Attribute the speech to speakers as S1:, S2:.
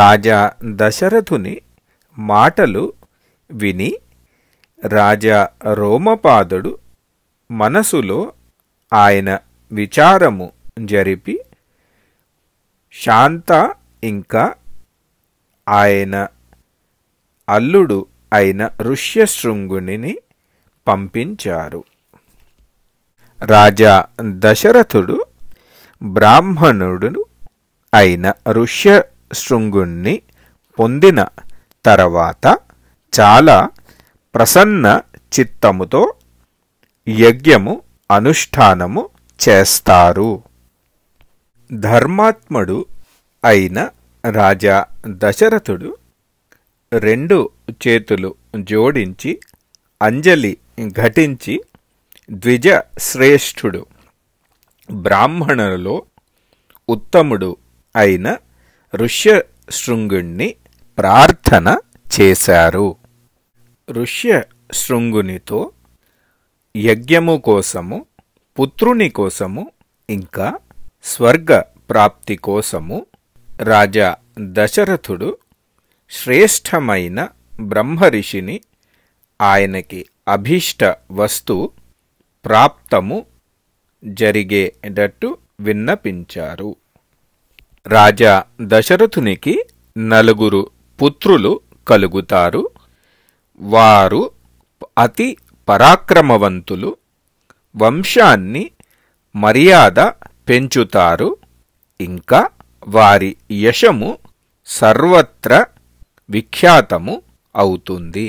S1: రాజా దశరథుని మాటలు విని రాజా రోమపాదుడు మనసులో ఆయన విచారము జరిపి శాంత ఇంకా ఆయన అల్లుడు అయిన ఋష్యశృంగుని పంపించారు రాజా దశరథుడు బ్రాహ్మణుడు అయిన ఋష్య శృంగుణ్ణి పొందిన తర్వాత చాలా ప్రసన్న చిత్తముతో యజ్ఞము అనుష్ఠానము చేస్తారు ధర్మాత్ముడు అయిన రాజా దశరథుడు రెండు చేతులు జోడించి అంజలి ఘటించి ద్విజ శ్రేష్ఠుడు బ్రాహ్మణులలో ఉత్తముడు అయిన ఋష్యశృంగుణ్ణి ప్రార్థన చేశారు ఋష్యశృంగునితో యజ్ఞము కోసము పుత్రుని కోసము ఇంకా స్వర్గ ప్రాప్తి కోసము రాజా దశరథుడు శ్రేష్టమైన బ్రహ్మరిషిని ఆయనకి అభీష్ట వస్తు ప్రాప్తము జరిగేటట్టు విన్నపించారు రాజా దశరథునికి నలుగురు పుత్రులు కలుగుతారు వారు అతి పరాక్రమవంతులు వంశాన్ని మర్యాద పెంచుతారు ఇంకా వారి యశము సర్వత్ర విఖ్యాతము అవుతుంది